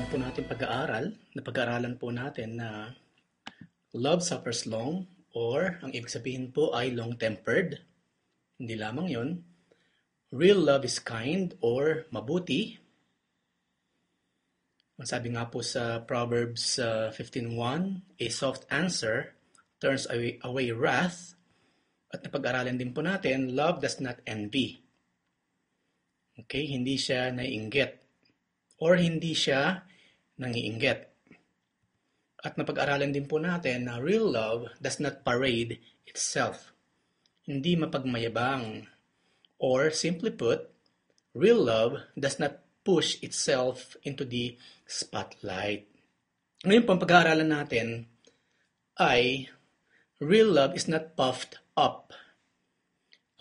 saan po natin pag-aaral, na pag-aaralan po natin na love suffers long or ang ibig sabihin po ay long-tempered. Hindi lamang yon. Real love is kind or mabuti. Masabi nga po sa Proverbs 15.1, uh, a soft answer turns away, away wrath. At napag-aralan din po natin, love does not envy. Okay, hindi siya naiinggit or hindi siya nangiinggit. At napag-aralan din po natin na real love does not parade itself. Hindi mapagmayabang. Or simply put, real love does not push itself into the spotlight. Ngayon po, ang pag-aaralan natin ay real love is not puffed up.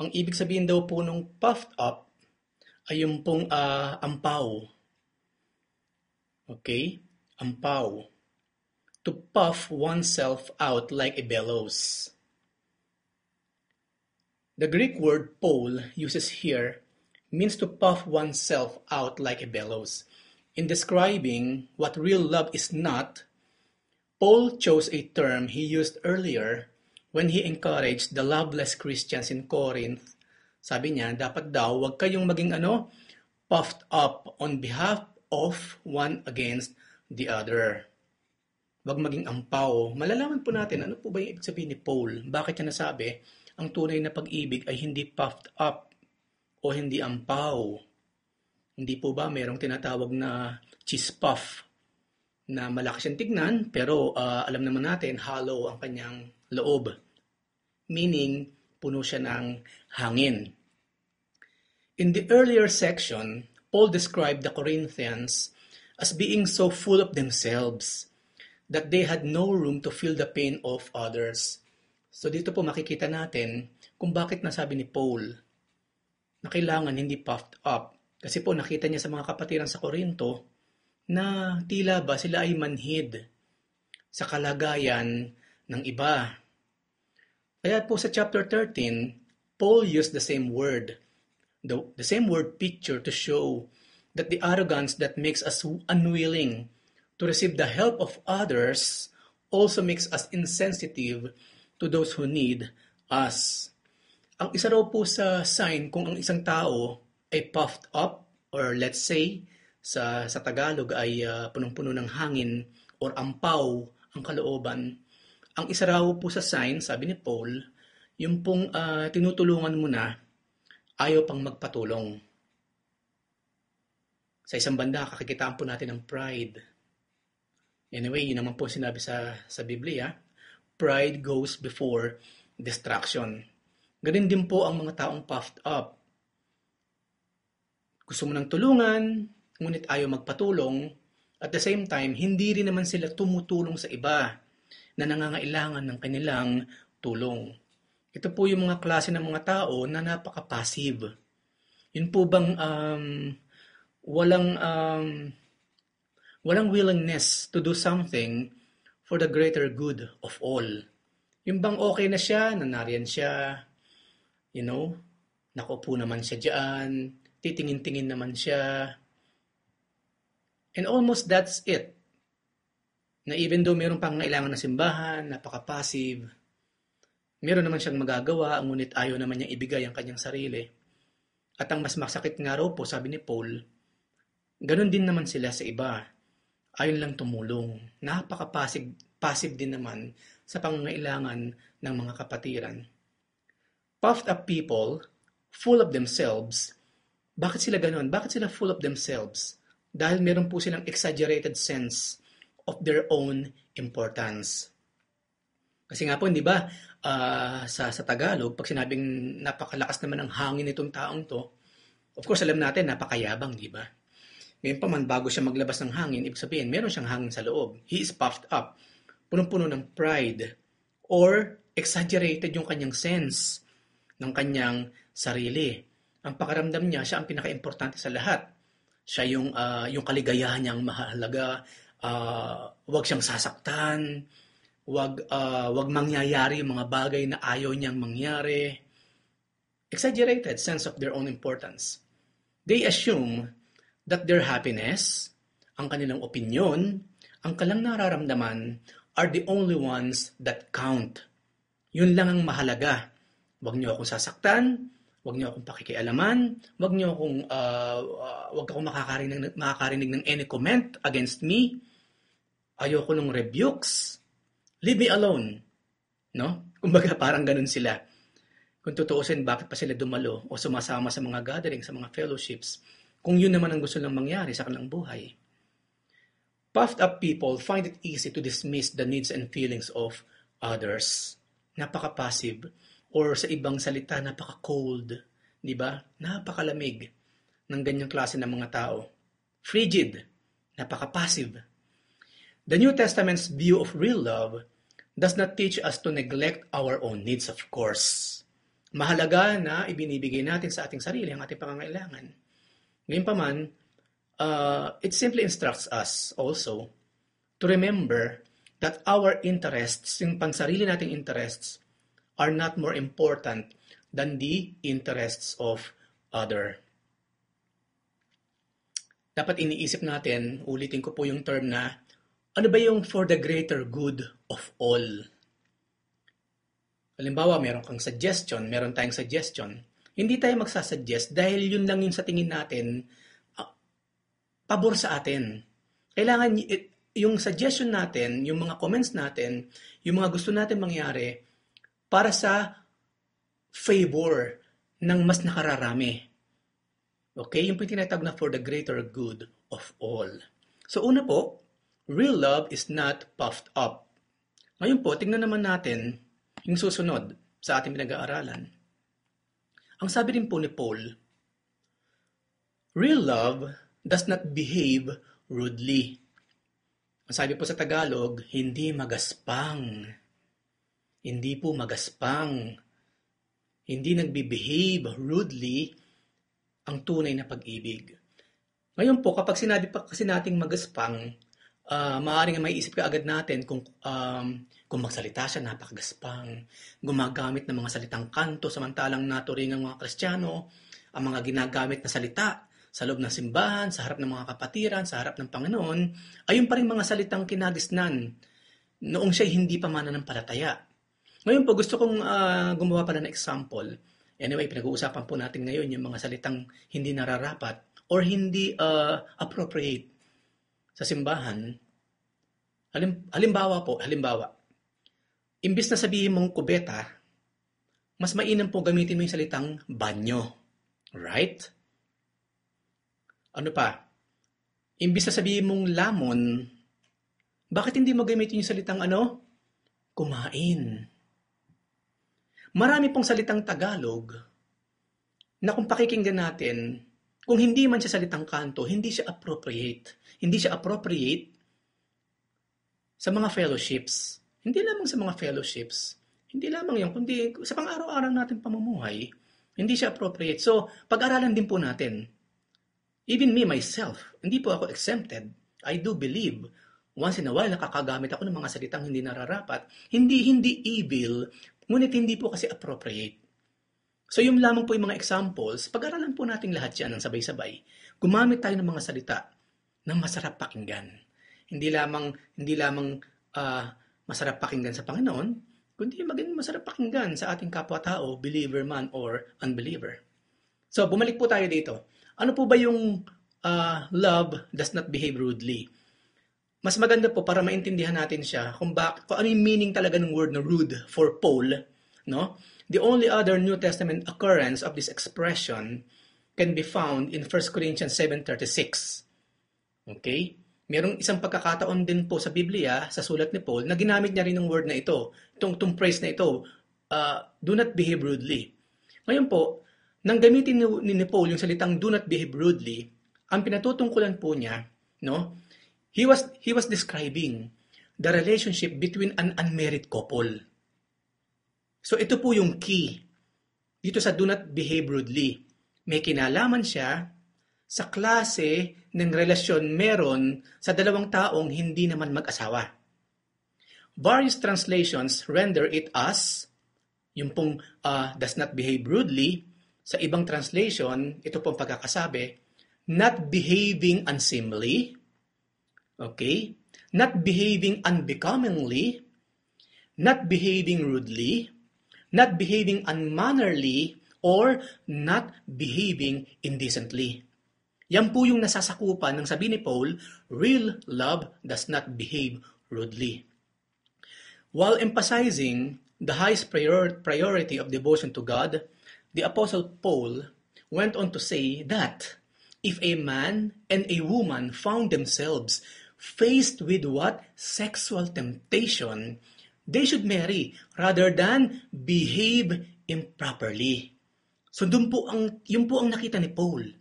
Ang ibig sabihin daw po nung puffed up ay yung pong uh, ampaw Okay? Ampaw. To puff oneself out like a bellows. The Greek word pole uses here means to puff oneself out like a bellows. In describing what real love is not, Paul chose a term he used earlier when he encouraged the loveless Christians in Corinth. Sabi niya, dapat daw, wag kayong maging ano, puffed up on behalf off one against the other. Huwag maging ampaw. Malalaman po natin ano po ba yung ibig sabihin ni Paul. Bakit niya nasabi, ang tunay na pag-ibig ay hindi puffed up o hindi ampaw. Hindi po ba merong tinatawag na cheese puff na malaki siyang tignan pero uh, alam naman natin hollow ang kanyang loob. Meaning, puno siya ng hangin. In the earlier section, Paul described the Corinthians as being so full of themselves that they had no room to feel the pain of others. So dito po makikita natin kung bakit nasabi ni Paul na kailangan hindi puffed up. Kasi po nakita niya sa mga kapatiran sa Korinto na tila ba sila ay manhid sa kalagayan ng iba. Kaya po sa chapter 13, Paul used the same word the, the same word picture to show that the arrogance that makes us unwilling to receive the help of others also makes us insensitive to those who need us. Ang isa raw po sa sign kung ang isang tao ay puffed up or let's say sa sa Tagalog ay uh, punong-puno ng hangin or ampaw ang kalooban. Ang isa raw po sa sign, sabi ni Paul, yung pong uh, tinutulungan mo na ayaw pang magpatulong. Sa isang banda, kakikitaan po natin ng pride. Anyway, yun naman po sinabi sa, sa Biblia, pride goes before destruction. Ganun din po ang mga taong puffed up. Gusto mo ng tulungan, ngunit ayaw magpatulong. At the same time, hindi rin naman sila tumutulong sa iba na nangangailangan ng kanilang tulong ito po yung mga klase ng mga tao na napaka-passive. Yun po bang um, walang um, walang willingness to do something for the greater good of all. Yung bang okay na siya, nanariyan siya, you know, nakupo naman siya diyan, titingin-tingin naman siya. And almost that's it. Na even though mayroong pangailangan na simbahan, napaka-passive, Meron naman siyang magagawa, ngunit ayaw naman niyang ibigay ang kanyang sarili. At ang mas masakit nga raw po, sabi ni Paul, ganun din naman sila sa iba. Ayon lang tumulong. Napaka-passive din naman sa pangangailangan ng mga kapatiran. Puffed up people, full of themselves. Bakit sila ganun? Bakit sila full of themselves? Dahil meron po silang exaggerated sense of their own importance. Kasi nga po, di ba, uh, sa, sa Tagalog, pag sinabing napakalakas naman ang hangin nitong taong to, of course alam natin napakayabang, di ba? Ngayon pa man, bago siya maglabas ng hangin, ibig sabihin, meron siyang hangin sa loob. He is puffed up. Punong-puno ng pride. Or exaggerated yung kanyang sense ng kanyang sarili. Ang pakaramdam niya, siya ang pinaka-importante sa lahat. Siya yung, uh, yung kaligayahan niyang mahalaga. Uh, huwag siyang sasaktan wag uh, wag mangyayari yung mga bagay na ayaw niyang mangyari. Exaggerated sense of their own importance. They assume that their happiness, ang kanilang opinion, ang kalang nararamdaman are the only ones that count. Yun lang ang mahalaga. Huwag niyo akong sasaktan, huwag niyo akong pakikialaman, huwag niyo akong uh, uh, wag ako makakarinig, makakarinig ng any comment against me. Ayoko ng rebukes, Leave me alone. No? Kumbaga parang ganun sila. Kung tutuusin, bakit pa sila dumalo o sumasama sa mga gathering, sa mga fellowships, kung yun naman ang gusto lang mangyari sa kanilang buhay. Puffed up people find it easy to dismiss the needs and feelings of others. Napaka-passive or sa ibang salita napaka-cold, 'di ba? Napakalamig ng ganyang klase ng mga tao. Frigid, napaka-passive. The New Testament's view of real love does not teach us to neglect our own needs, of course. Mahalaga na ibinibigay natin sa ating sarili ang ating pangangailangan. Gayunpaman, uh, it simply instructs us also to remember that our interests, yung pansarili nating interests, are not more important than the interests of other. Dapat iniisip natin, ulitin ko po yung term na ano ba yung for the greater good of all? Halimbawa, meron kang suggestion, meron tayong suggestion. Hindi tayo magsasuggest dahil yun lang yung sa tingin natin uh, pabor sa atin. Kailangan it, yung suggestion natin, yung mga comments natin, yung mga gusto natin mangyari para sa favor ng mas nakararami. Okay? Yung po tinatag na for the greater good of all. So una po, real love is not puffed up. Ngayon po, tingnan naman natin yung susunod sa ating pinag-aaralan. Ang sabi rin po ni Paul, Real love does not behave rudely. Ang sabi po sa Tagalog, hindi magaspang. Hindi po magaspang. Hindi nagbe-behave rudely ang tunay na pag-ibig. Ngayon po, kapag sinabi pa kasi nating magaspang, uh, ah, maaaring maiisip ka agad natin kung, um, kung magsalita siya, napakagaspang, gumagamit ng mga salitang kanto, samantalang naturingan mga Kristiyano, ang mga ginagamit na salita sa loob ng simbahan, sa harap ng mga kapatiran, sa harap ng Panginoon, ay yung pa rin mga salitang kinagisnan noong siya hindi pa mananampalataya. Ngayon po, gusto kong uh, gumawa pala ng example. Anyway, pinag-uusapan po natin ngayon yung mga salitang hindi nararapat or hindi uh, appropriate sa simbahan, halim, halimbawa po, halimbawa, imbis na sabihin mong kubeta, mas mainam po gamitin mo yung salitang banyo. Right? Ano pa? Imbis na sabihin mong lamon, bakit hindi mo gamitin yung salitang ano? Kumain. Marami pong salitang Tagalog na kung pakikinggan natin, kung hindi man siya salitang kanto, hindi siya appropriate hindi siya appropriate sa mga fellowships. Hindi lamang sa mga fellowships. Hindi lamang yan, kundi sa pang-araw-araw natin pamumuhay, hindi siya appropriate. So, pag-aralan din po natin. Even me, myself, hindi po ako exempted. I do believe once in a while nakakagamit ako ng mga salitang hindi nararapat. Hindi, hindi evil, ngunit hindi po kasi appropriate. So yung lamang po yung mga examples, pag-aralan po natin lahat yan ng sabay-sabay. Gumamit tayo ng mga salita na masarap pakinggan. Hindi lamang hindi lamang uh, masarap pakinggan sa Panginoon, kundi maging masarap pakinggan sa ating kapwa-tao, believer man or unbeliever. So, bumalik po tayo dito. Ano po ba yung uh, love does not behave rudely? Mas maganda po para maintindihan natin siya kung, bak- kung ano yung meaning talaga ng word na rude for Paul, no? The only other New Testament occurrence of this expression can be found in 1 Corinthians 7.36. Okay? Merong isang pagkakataon din po sa Biblia, sa sulat ni Paul, na ginamit niya rin ng word na ito, itong, itong phrase na ito, uh, do not behave rudely. Ngayon po, nang gamitin ni, ni Paul yung salitang do not behave rudely, ang pinatutungkulan po niya, no? He was he was describing the relationship between an unmarried couple. So ito po yung key dito sa do not behave rudely. May kinalaman siya sa klase ng relasyon meron sa dalawang taong hindi naman mag-asawa. Various translations render it as, yung pong uh, does not behave rudely, sa ibang translation, ito pong pagkakasabi, not behaving unseemly, okay, not behaving unbecomingly, not behaving rudely, not behaving unmannerly, or not behaving indecently. Yan po yung nasasakupan ng sabi ni Paul, real love does not behave rudely. While emphasizing the highest prior- priority of devotion to God, the Apostle Paul went on to say that if a man and a woman found themselves faced with what? Sexual temptation, they should marry rather than behave improperly. So dun po ang, yun po ang nakita ni Paul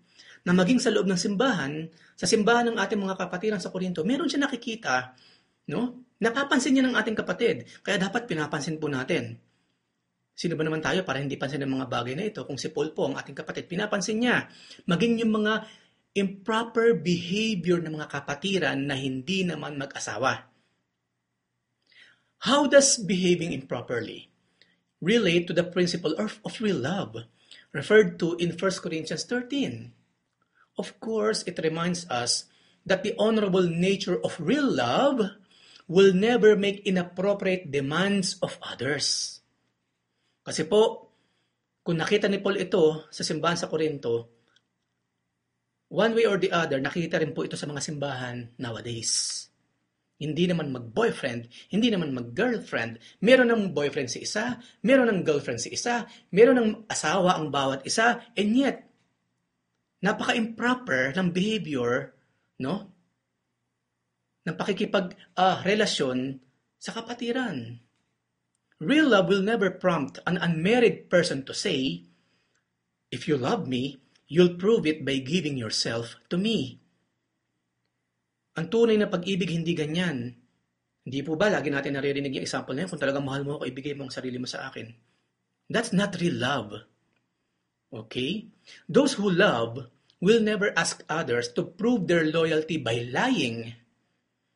na maging sa loob ng simbahan, sa simbahan ng ating mga kapatiran sa Korinto, meron siya nakikita, no? Napapansin niya ng ating kapatid. Kaya dapat pinapansin po natin. Sino ba naman tayo para hindi pansin ng mga bagay na ito? Kung si Paul po, ang ating kapatid, pinapansin niya. Maging yung mga improper behavior ng mga kapatiran na hindi naman mag-asawa. How does behaving improperly relate to the principle of, of real love referred to in 1 Corinthians 13? Of course, it reminds us that the honorable nature of real love will never make inappropriate demands of others. Kasi po, kung nakita ni Paul ito sa simbahan sa Korinto, one way or the other, nakita rin po ito sa mga simbahan nowadays. Hindi naman mag-boyfriend, hindi naman mag-girlfriend. Meron ng boyfriend si isa, meron ng girlfriend si isa, meron ng asawa ang bawat isa, and yet, napaka-improper ng behavior, no? ng pakikipag-relasyon uh, sa kapatiran. Real love will never prompt an unmarried person to say, If you love me, you'll prove it by giving yourself to me. Ang tunay na pag-ibig hindi ganyan. Hindi po ba lagi natin naririnig yung example na yun? Kung talagang mahal mo ako, ibigay mo ang sarili mo sa akin. That's not real love. Okay? Those who love will never ask others to prove their loyalty by lying.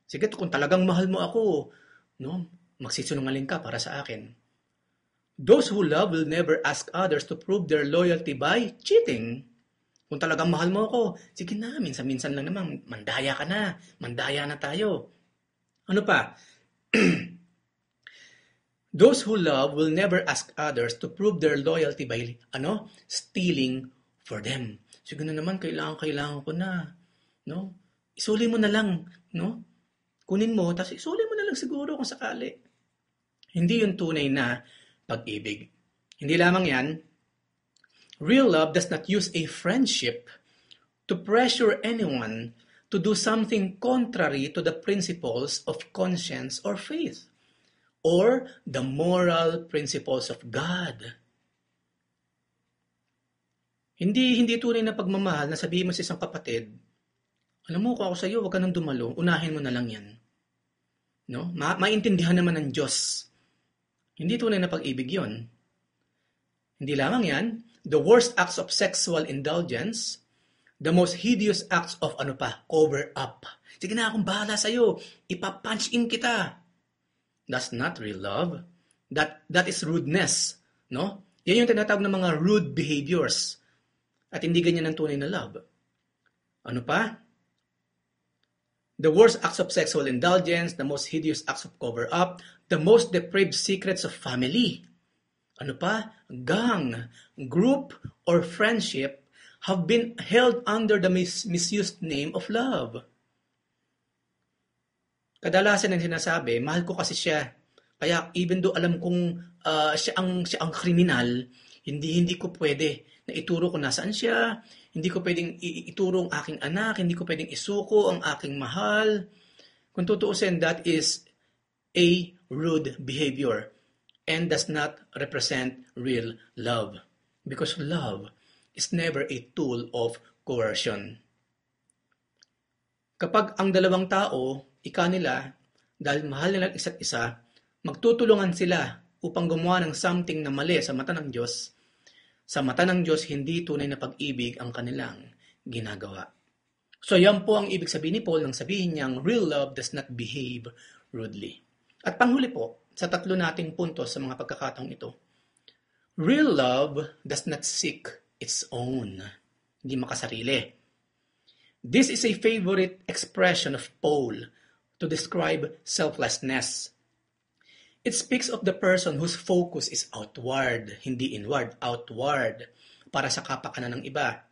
Sige, kung talagang mahal mo ako, no, magsisinungaling ka para sa akin. Those who love will never ask others to prove their loyalty by cheating. Kung talagang mahal mo ako, sige na, minsan-minsan lang naman, mandaya ka na, mandaya na tayo. Ano pa? Those who love will never ask others to prove their loyalty by ano, stealing for them. So ganoon naman kailangan kailangan ko na, no? Isuli mo na lang, no? Kunin mo tapos isuli mo na lang siguro kung sakali. Hindi 'yung tunay na pag-ibig. Hindi lamang 'yan. Real love does not use a friendship to pressure anyone to do something contrary to the principles of conscience or faith or the moral principles of God. Hindi hindi tunay na pagmamahal na sabihin mo sa isang kapatid, alam mo, ko ako sa iyo, huwag ka nang dumalo, unahin mo na lang yan. No? Ma- maintindihan naman ng Diyos. Hindi tunay na pag-ibig yon. Hindi lamang yan, the worst acts of sexual indulgence, the most hideous acts of ano pa, cover up. Sige na, akong bahala iyo, Ipapunch in kita. That's not real love. That, that is rudeness. No? Yan yung tinatawag ng mga rude behaviors. At hindi ganyan ang tunay na love. Ano pa? The worst acts of sexual indulgence, the most hideous acts of cover-up, the most depraved secrets of family. Ano pa? Gang, group, or friendship have been held under the mis- misused name of love. Kadalasan ang sinasabi, mahal ko kasi siya. Kaya even though alam kong uh, siya ang siya ang kriminal, hindi hindi ko pwede na ituro ko nasaan siya, hindi ko pwedeng ituro ang aking anak, hindi ko pwedeng isuko ang aking mahal. Kung tutuusin, that is a rude behavior and does not represent real love. Because love is never a tool of coercion. Kapag ang dalawang tao ika nila, dahil mahal nilang isa't isa, magtutulungan sila upang gumawa ng something na mali sa mata ng Diyos. Sa mata ng Diyos, hindi tunay na pag-ibig ang kanilang ginagawa. So yan po ang ibig sabihin ni Paul nang sabihin niyang real love does not behave rudely. At panghuli po, sa tatlo nating punto sa mga pagkakataong ito. Real love does not seek its own. Hindi makasarili. This is a favorite expression of Paul to describe selflessness. It speaks of the person whose focus is outward, hindi inward, outward, para sa kapakanan ng iba.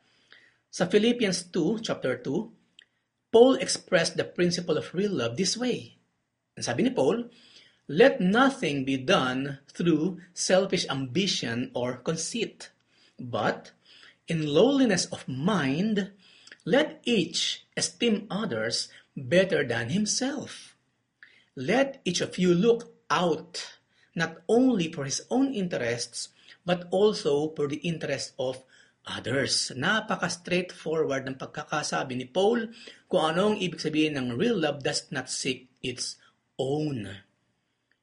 Sa Philippians 2, chapter 2, Paul expressed the principle of real love this way. And sabi ni Paul, Let nothing be done through selfish ambition or conceit, but in lowliness of mind, let each esteem others better than himself. Let each of you look out not only for his own interests, but also for the interests of others. Napaka-straightforward ng pagkakasabi ni Paul kung ano ang ibig sabihin ng real love does not seek its own.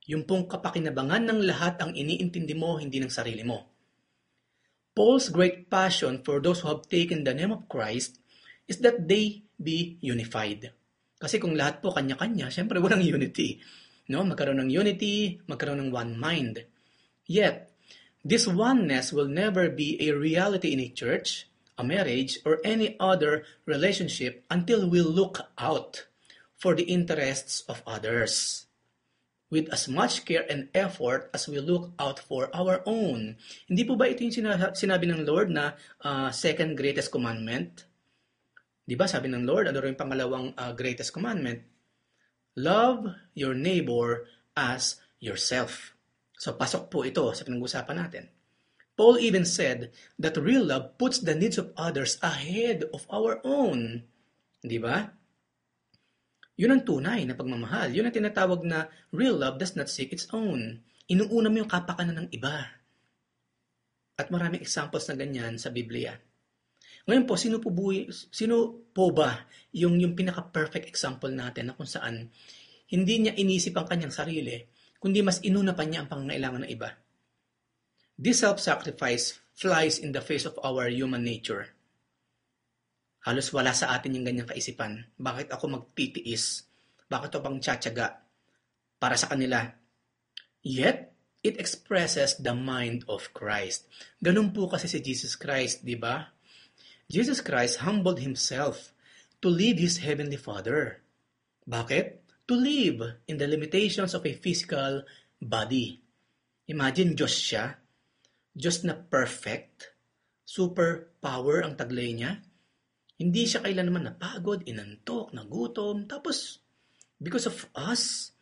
Yung pong kapakinabangan ng lahat ang iniintindi mo, hindi ng sarili mo. Paul's great passion for those who have taken the name of Christ is that they be unified. Kasi kung lahat po kanya-kanya, syempre walang unity. No? Magkaroon ng unity, magkaroon ng one mind. Yet, this oneness will never be a reality in a church, a marriage, or any other relationship until we look out for the interests of others with as much care and effort as we look out for our own. Hindi po ba ito yung sinabi ng Lord na uh, second greatest commandment? Di ba sabi ng Lord, ano rin pangalawang uh, greatest commandment? Love your neighbor as yourself. So pasok po ito sa pinag-usapan natin. Paul even said that real love puts the needs of others ahead of our own. Di ba? Yun ang tunay na pagmamahal. Yun ang tinatawag na real love does not seek its own. Inuuna mo yung kapakanan ng iba. At maraming examples na ganyan sa Biblia. Ngayon po, sino po, buwi, sino po ba yung, yung pinaka-perfect example natin na kung saan hindi niya inisip ang kanyang sarili, kundi mas inuna pa niya ang pangangailangan ng iba. This self-sacrifice flies in the face of our human nature. Halos wala sa atin yung ganyang kaisipan. Bakit ako magtitiis? Bakit ako bang tsatsaga? Para sa kanila. Yet, it expresses the mind of Christ. Ganun po kasi si Jesus Christ, di ba? Jesus Christ humbled himself to leave his heavenly Father. Bakit? To live in the limitations of a physical body. Imagine Diyos siya. Diyos na perfect. Super power ang taglay niya. Hindi siya kailanman napagod, inantok, nagutom. Tapos, because of us,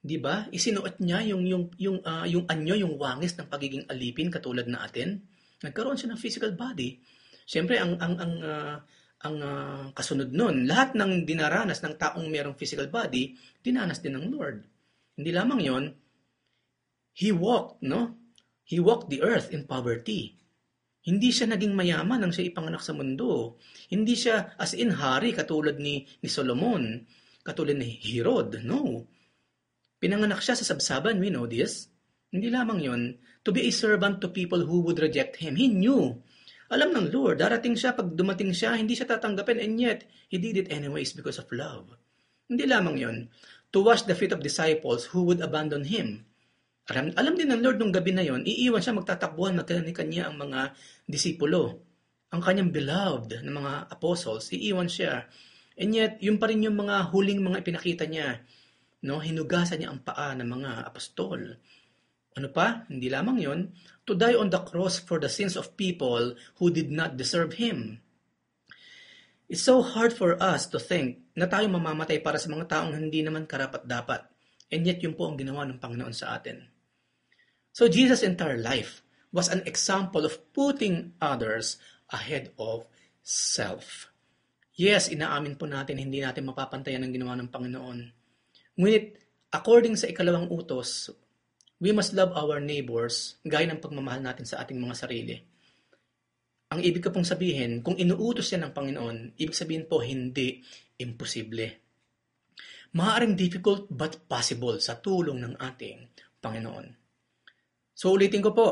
'di ba? Isinuot niya yung yung yung uh, yung anyo, yung wangis ng pagiging alipin katulad natin. Nagkaroon siya ng physical body Siyempre, ang, ang, ang, uh, ang uh, kasunod nun, lahat ng dinaranas ng taong merong physical body, dinanas din ng Lord. Hindi lamang yon, He walked, no? He walked the earth in poverty. Hindi siya naging mayaman nang siya ipanganak sa mundo. Hindi siya as in hari katulad ni, ni Solomon, katulad ni Herod. No. Pinanganak siya sa sabsaban, we know this. Hindi lamang yon to be a servant to people who would reject him. He knew alam ng Lord, darating siya, pag dumating siya, hindi siya tatanggapin, and yet, He did it anyways because of love. Hindi lamang yon to wash the feet of disciples who would abandon him. Alam, alam din ng Lord nung gabi na yon, iiwan siya magtatakbuhan magkanya-kanya ang mga disipulo. Ang kanyang beloved ng mga apostles, iiwan siya. And yet, yun pa rin yung mga huling mga ipinakita niya. No? Hinugasan niya ang paa ng mga apostol. Ano pa? Hindi lamang yon, to die on the cross for the sins of people who did not deserve Him. It's so hard for us to think na tayo mamamatay para sa mga taong hindi naman karapat-dapat. And yet, yun po ang ginawa ng Panginoon sa atin. So, Jesus' entire life was an example of putting others ahead of self. Yes, inaamin po natin, hindi natin mapapantayan ang ginawa ng Panginoon. Ngunit, according sa ikalawang utos, We must love our neighbors gaya ng pagmamahal natin sa ating mga sarili. Ang ibig ko pong sabihin, kung inuutos yan ng Panginoon, ibig sabihin po hindi imposible. Maaaring difficult but possible sa tulong ng ating Panginoon. So ulitin ko po,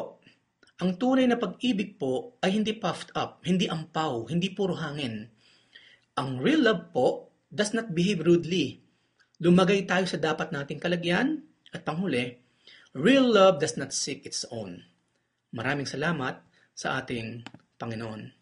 ang tunay na pag-ibig po ay hindi puffed up, hindi ampaw, hindi puro hangin. Ang real love po does not behave rudely. Lumagay tayo sa dapat nating kalagyan at panghuli, Real love does not seek its own. Maraming salamat sa ating Panginoon.